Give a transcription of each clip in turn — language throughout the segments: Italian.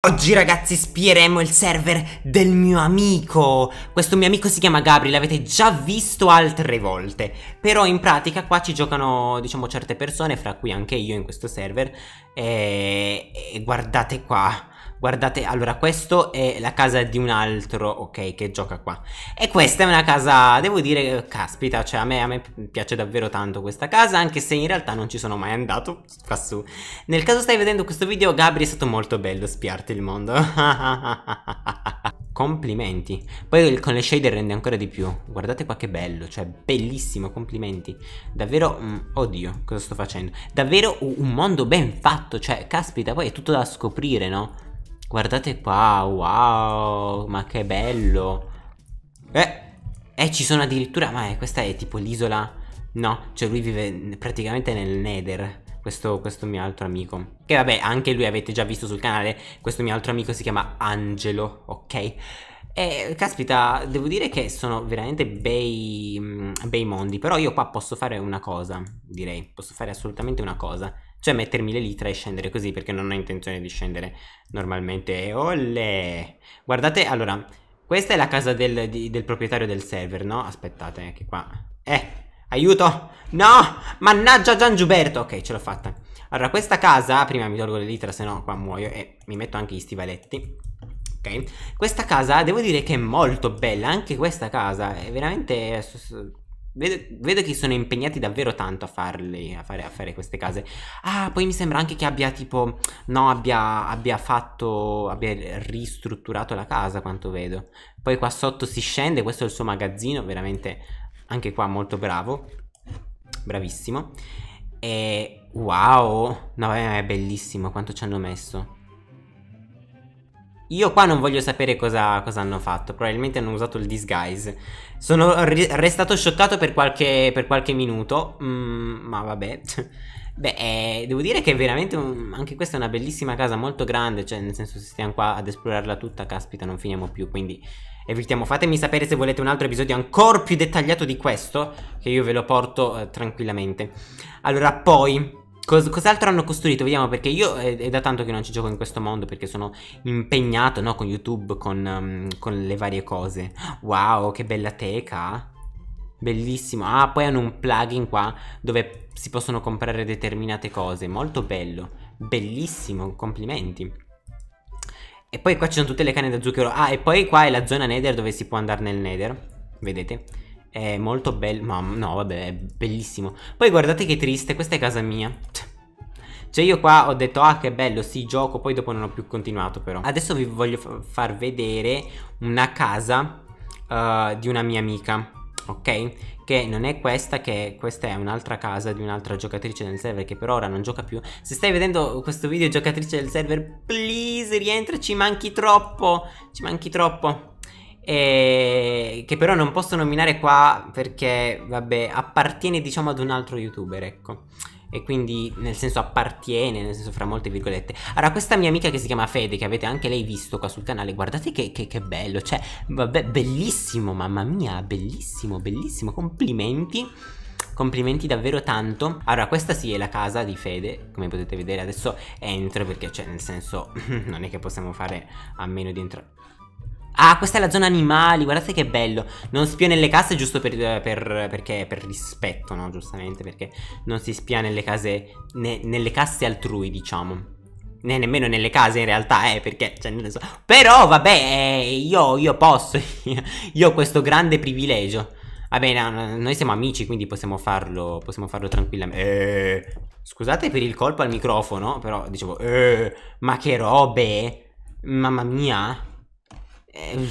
Oggi ragazzi spieremo il server del mio amico Questo mio amico si chiama Gabriel, l'avete già visto altre volte Però in pratica qua ci giocano diciamo certe persone, fra cui anche io in questo server E, e guardate qua Guardate, allora, questo è la casa di un altro, ok, che gioca qua. E questa è una casa, devo dire, caspita, cioè a me, a me piace davvero tanto questa casa, anche se in realtà non ci sono mai andato qua su. Nel caso stai vedendo questo video, Gabri, è stato molto bello spiarti il mondo. complimenti. Poi con le shader rende ancora di più. Guardate qua che bello, cioè bellissimo, complimenti. Davvero, mh, mm, oddio, cosa sto facendo? Davvero un mondo ben fatto, cioè, caspita, poi è tutto da scoprire, no? Guardate qua, wow, ma che bello. Eh, eh ci sono addirittura, ma è, questa è tipo l'isola, no, cioè lui vive praticamente nel nether. Questo, questo, mio altro amico Che vabbè anche lui avete già visto sul canale Questo mio altro amico si chiama Angelo Ok E caspita devo dire che sono veramente bei, mm, bei mondi Però io qua posso fare una cosa Direi posso fare assolutamente una cosa cioè mettermi le litra e scendere così perché non ho intenzione di scendere normalmente. Olle! Guardate, allora, questa è la casa del, di, del proprietario del server, no? Aspettate, eh, che qua... Eh! Aiuto! No! Mannaggia Giangiuberto! Ok, ce l'ho fatta. Allora, questa casa... Prima mi tolgo le litra, se no qua muoio. E mi metto anche gli stivaletti. Ok? Questa casa, devo dire che è molto bella. Anche questa casa è veramente... Vedo, vedo, che sono impegnati davvero tanto a farle, a fare, a fare, queste case. Ah, poi mi sembra anche che abbia tipo, no, abbia, abbia fatto, abbia ristrutturato la casa, quanto vedo. Poi qua sotto si scende, questo è il suo magazzino, veramente anche qua molto bravo, bravissimo. E wow, no, è bellissimo quanto ci hanno messo. Io qua non voglio sapere cosa, cosa, hanno fatto. Probabilmente hanno usato il disguise. Sono restato scioccato per qualche, per qualche minuto. Mm, ma vabbè. Beh, eh, devo dire che è veramente un, anche questa è una bellissima casa molto grande. Cioè, nel senso, se stiamo qua ad esplorarla tutta, caspita, non finiamo più. Quindi evitiamo. Fatemi sapere se volete un altro episodio ancora più dettagliato di questo. Che io ve lo porto eh, tranquillamente. Allora, poi. Cos cos'altro hanno costruito? Vediamo perché io è, è, da tanto che non ci gioco in questo mondo perché sono impegnato no, con YouTube, con, um, con le varie cose. Wow, che bella teca! Bellissimo. Ah, poi hanno un plugin qua dove si possono comprare determinate cose. Molto bello. Bellissimo, complimenti. E poi qua ci sono tutte le canne da zucchero. Ah, e poi qua è la zona nether dove si può andare nel nether. Vedete? È molto bello. Ma no, vabbè, è bellissimo. Poi guardate che triste, questa è casa mia. Cioè io qua ho detto ah che bello sì gioco poi dopo non ho più continuato però Adesso vi voglio far vedere una casa uh, di una mia amica ok? Che non è questa, che questa è un'altra casa di un'altra giocatrice del server che per ora non gioca più. Se stai vedendo questo video giocatrice del server, please rientra, ci manchi troppo, ci manchi troppo. E... Che però non posso nominare qua perché, vabbè, appartiene diciamo ad un altro youtuber, ecco e quindi nel senso appartiene, nel senso fra molte virgolette. Allora, questa mia amica che si chiama Fede, che avete anche lei visto qua sul canale, guardate che, che, che bello, cioè, vabbè, bellissimo, mamma mia, bellissimo, bellissimo, complimenti. Complimenti davvero tanto. Allora, questa sì è la casa di Fede, come potete vedere. Adesso entro perché, cioè, nel senso, non è che possiamo fare a meno di entrare. Ah, questa è la zona animali, guardate che bello. Non spia nelle case giusto per, per, perché, per rispetto, no? Giustamente, perché non si spia nelle case, ne, nelle casse altrui, diciamo. Ne, nemmeno nelle case in realtà, eh, perché, cioè, non so. Però, vabbè, eh, io, io posso, io ho questo grande privilegio. Vabbè, no, no, noi siamo amici, quindi possiamo farlo, possiamo farlo tranquillamente. Eh, scusate per il colpo al microfono, però dicevo, eh, ma che robe, eh. mamma mia. Eh. Eh,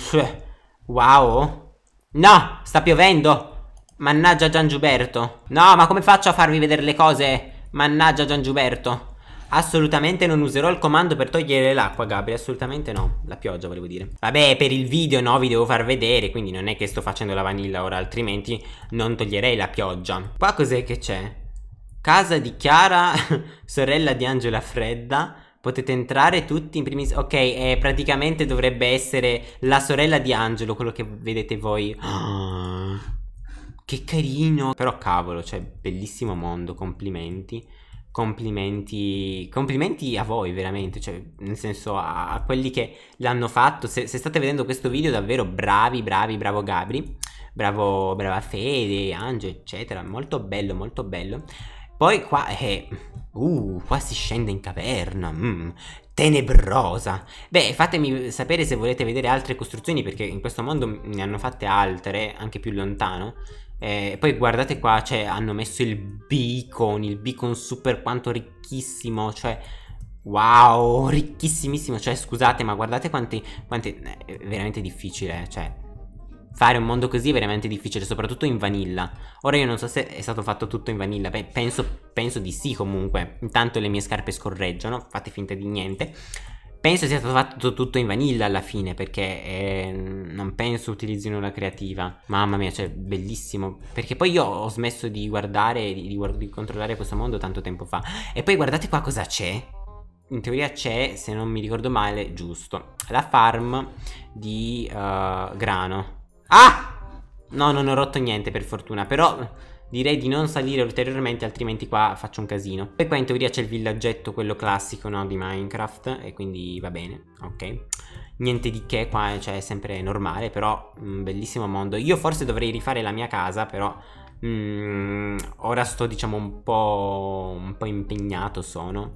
wow. No, sta piovendo. Mannaggia Giangiuberto. No, ma come faccio a farvi vedere le cose? Mannaggia Giangiuberto. Assolutamente non userò il comando per togliere l'acqua, Gabri. Assolutamente no. La pioggia, volevo dire. Vabbè, per il video no, vi devo far vedere. Quindi non è che sto facendo la vanilla ora, altrimenti non toglierei la pioggia. Qua cos'è che c'è? Casa di Chiara, sorella di Angela Fredda. Potete entrare tutti in primis. Ok, eh, praticamente dovrebbe essere la sorella di Angelo, quello che vedete voi. che carino. Però cavolo, cioè, bellissimo mondo, complimenti. Complimenti, complimenti a voi veramente, cioè nel senso a, a quelli che l'hanno fatto. Se, se, state vedendo questo video davvero bravi, bravi, bravo Gabri, bravo, brava Fede, Angelo, eccetera. Molto bello, molto bello. Poi qua è... Eh, uh, qua si scende in caverna, mm, tenebrosa. Beh, fatemi sapere se volete vedere altre costruzioni, perché in questo mondo ne hanno fatte altre, anche più lontano. Eh, poi guardate qua, cioè, hanno messo il beacon, il beacon super quanto ricchissimo, cioè... Wow, ricchissimissimo, cioè scusate, ma guardate quanti... quanti è eh, veramente difficile, eh, cioè fare un mondo così è veramente difficile, soprattutto in vanilla. Ora io non so se è stato fatto tutto in vanilla, Beh, penso, penso di sì comunque. Intanto le mie scarpe scorreggiano, fate finta di niente. Penso sia stato fatto tutto in vanilla alla fine perché eh, non penso utilizzino la creativa. Mamma mia, cioè bellissimo. Perché poi io ho smesso di guardare, di, di, di controllare questo mondo tanto tempo fa. E poi guardate qua cosa c'è. In teoria c'è, se non mi ricordo male, giusto. La farm di uh, grano Ah! No, non ho rotto niente per fortuna, però direi di non salire ulteriormente altrimenti qua faccio un casino. E qua in teoria c'è il villaggetto, quello classico, no, di Minecraft, e quindi va bene, ok. Niente di che, qua cioè, è sempre normale, però un mm, bellissimo mondo. Io forse dovrei rifare la mia casa, però... Mm, ora sto diciamo un po', un po' impegnato sono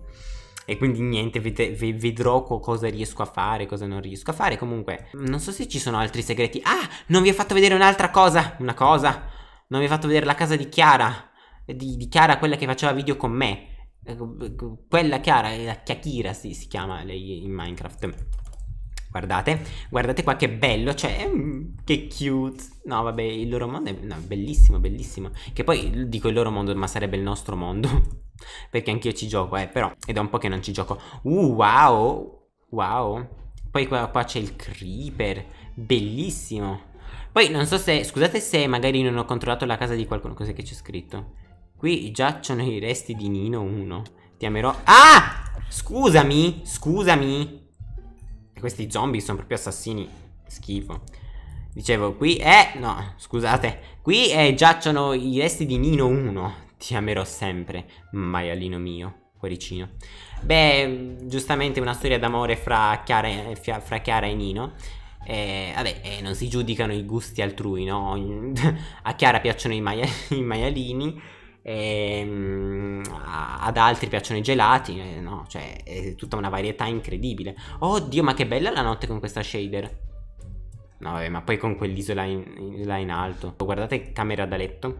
e quindi niente, ved- ved- vedrò cosa riesco a fare, cosa non riesco a fare. Comunque, non so se ci sono altri segreti. Ah, non vi ho fatto vedere un'altra cosa. Una cosa. Non vi ho fatto vedere la casa di Chiara. Di, di Chiara, quella che faceva video con me. Eh, quella Chiara, la Chiachira si, si chiama lei in Minecraft. Guardate, guardate qua che bello, cioè, che cute. No, vabbè, il loro mondo è no, bellissimo, bellissimo. Che poi dico il loro mondo, ma sarebbe il nostro mondo. Perché anch'io ci gioco, eh, però. è da un po' che non ci gioco. Uh, wow! Wow! Poi qua, qua c'è il creeper. Bellissimo. Poi non so se... Scusate se magari non ho controllato la casa di qualcuno. Cos'è che c'è scritto? Qui giacciono i resti di Nino 1. Ti amerò... Ah! Scusami! Scusami! questi zombie sono proprio assassini. Schifo. Dicevo, qui è... No, scusate. Qui è, eh, giacciono i resti di Nino 1. Ti amerò sempre, maialino mio. Cuoricino. Beh, giustamente una storia d'amore fra Chiara, e, fra Chiara e Nino. Eh, vabbè, eh, non si giudicano i gusti altrui, no? a Chiara piacciono i, maia i maialini, eh, ad altri piacciono i gelati, eh, no? Cioè, è tutta una varietà incredibile. Oddio, ma che bella la notte con questa shader. No, vabbè, ma poi con quell'isola in, in, là in alto. Guardate camera da letto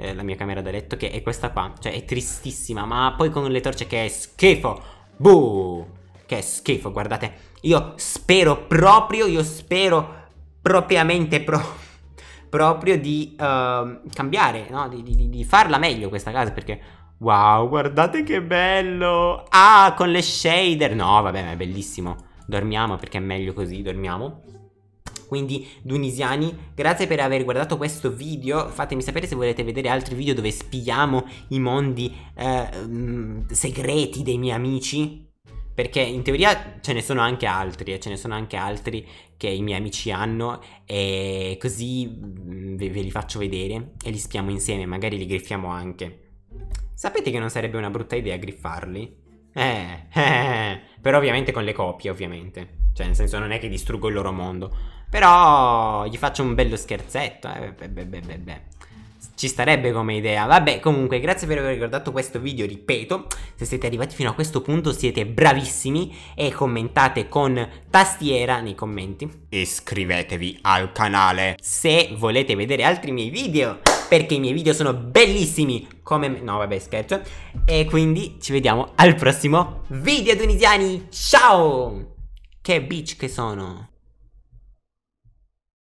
eh, la mia camera da letto che è questa qua, cioè è tristissima, ma poi con le torce che è schifo, buh, che è schifo, guardate, io spero proprio, io spero propriamente pro proprio di uh, cambiare, no? di, di, di farla meglio questa casa perché wow guardate che bello, ah con le shader, no vabbè ma è bellissimo, dormiamo perché è meglio così, dormiamo quindi Dunisiani grazie per aver guardato questo video fatemi sapere se volete vedere altri video dove spiamo i mondi eh, mm, segreti dei miei amici perché in teoria ce ne sono anche altri e eh, ce ne sono anche altri che i miei amici hanno e così mm, ve, ve li faccio vedere e li spiamo insieme magari li griffiamo anche sapete che non sarebbe una brutta idea griffarli? Eh, eh, eh, eh, però ovviamente con le copie, ovviamente. Cioè, nel senso, non è che distruggo il loro mondo. Però gli faccio un bello scherzetto. Eh, beh, beh, beh, beh, beh. Ci starebbe come idea. Vabbè, comunque, grazie per aver guardato questo video. Ripeto, se siete arrivati fino a questo punto, siete bravissimi. E commentate con tastiera nei commenti. Iscrivetevi al canale se volete vedere altri miei video. Perché i miei video sono bellissimi. Come. No, vabbè, scherzo. E quindi ci vediamo al prossimo video, tunisiani. Ciao! Che bitch che sono